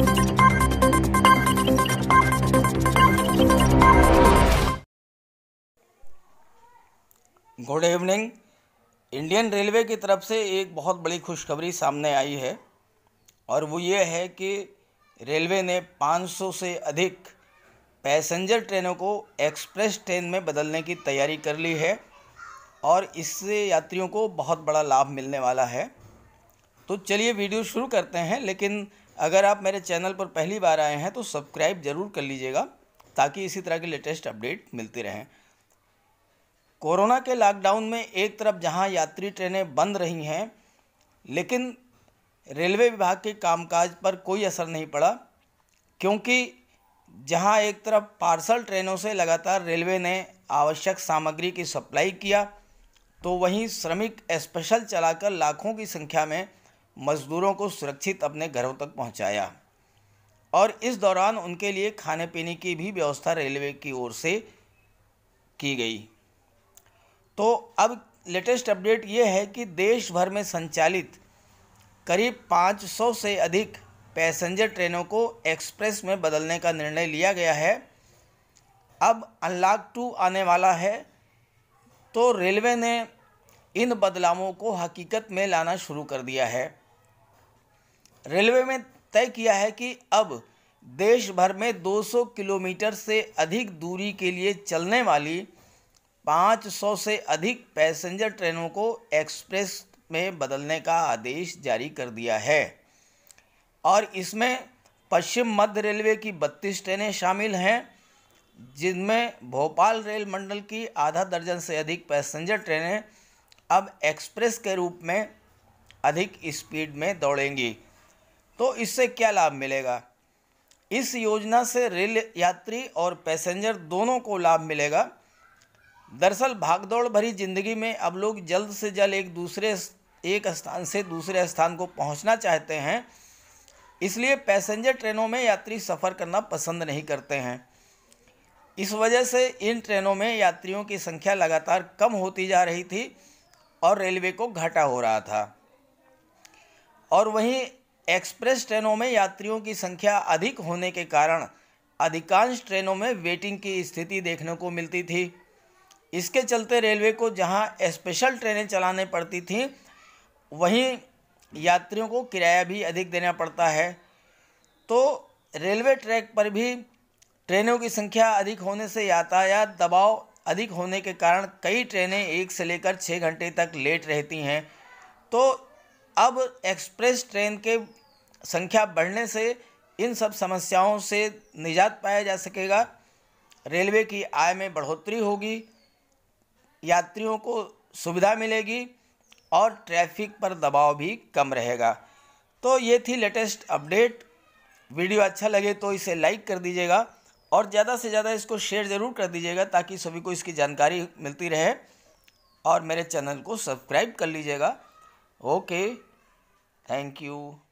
good evening Indian railway की तरफ से एक बहुत बड़ी खुशखबरी सामने आई है और वो ये है कि रेलवे ने 500 से अधिक पैसेंजर ट्रेनों को एक्सप्रेस ट्रेन में बदलने की तैयारी कर ली है और इससे यात्रियों को बहुत बड़ा लाभ मिलने वाला है तो चलिए वीडियो शुरू करते हैं लेकिन अगर आप मेरे चैनल पर पहली बार आए हैं तो सब्सक्राइब जरूर कर लीजिएगा ताकि इसी तरह के लेटेस्ट अपडेट मिलते रहें कोरोना के लॉकडाउन में एक तरफ जहां यात्री ट्रेनें बंद रही हैं लेकिन रेलवे विभाग के कामकाज पर कोई असर नहीं पड़ा क्योंकि जहां एक तरफ पार्सल ट्रेनों से लगातार रेलवे ने आवश्यक सामग्री की सप्लाई किया तो वहीं श्रमिक स्पेशल चलाकर लाखों की संख्या में मज़दूरों को सुरक्षित अपने घरों तक पहुंचाया और इस दौरान उनके लिए खाने पीने की भी व्यवस्था रेलवे की ओर से की गई तो अब लेटेस्ट अपडेट ये है कि देश भर में संचालित करीब 500 से अधिक पैसेंजर ट्रेनों को एक्सप्रेस में बदलने का निर्णय लिया गया है अब अनलॉक टू आने वाला है तो रेलवे ने इन बदलावों को हकीकत में लाना शुरू कर दिया है रेलवे में तय किया है कि अब देश भर में 200 किलोमीटर से अधिक दूरी के लिए चलने वाली 500 से अधिक पैसेंजर ट्रेनों को एक्सप्रेस में बदलने का आदेश जारी कर दिया है और इसमें पश्चिम मध्य रेलवे की 32 ट्रेनें शामिल हैं जिनमें भोपाल रेल मंडल की आधा दर्जन से अधिक पैसेंजर ट्रेनें अब एक्सप्रेस के रूप में अधिक स्पीड में दौड़ेंगी तो इससे क्या लाभ मिलेगा इस योजना से रेल यात्री और पैसेंजर दोनों को लाभ मिलेगा दरअसल भागदौड़ भरी ज़िंदगी में अब लोग जल्द से जल्द एक दूसरे एक स्थान से दूसरे स्थान को पहुंचना चाहते हैं इसलिए पैसेंजर ट्रेनों में यात्री सफ़र करना पसंद नहीं करते हैं इस वजह से इन ट्रेनों में यात्रियों की संख्या लगातार कम होती जा रही थी और रेलवे को घाटा हो रहा था और वहीं एक्सप्रेस ट्रेनों में यात्रियों की संख्या अधिक होने के कारण अधिकांश ट्रेनों में वेटिंग की स्थिति देखने को मिलती थी इसके चलते रेलवे को जहां स्पेशल ट्रेनें चलाने पड़ती थीं वहीं यात्रियों को किराया भी अधिक देना पड़ता है तो रेलवे ट्रैक पर भी ट्रेनों की संख्या अधिक होने से यातायात दबाव अधिक होने के कारण कई ट्रेनें एक से लेकर छः घंटे तक लेट रहती हैं तो अब एक्सप्रेस ट्रेन के संख्या बढ़ने से इन सब समस्याओं से निजात पाया जा सकेगा रेलवे की आय में बढ़ोतरी होगी यात्रियों को सुविधा मिलेगी और ट्रैफिक पर दबाव भी कम रहेगा तो ये थी लेटेस्ट अपडेट वीडियो अच्छा लगे तो इसे लाइक कर दीजिएगा और ज़्यादा से ज़्यादा इसको शेयर ज़रूर कर दीजिएगा ताकि सभी को इसकी जानकारी मिलती रहे और मेरे चैनल को सब्सक्राइब कर लीजिएगा ओके थैंक यू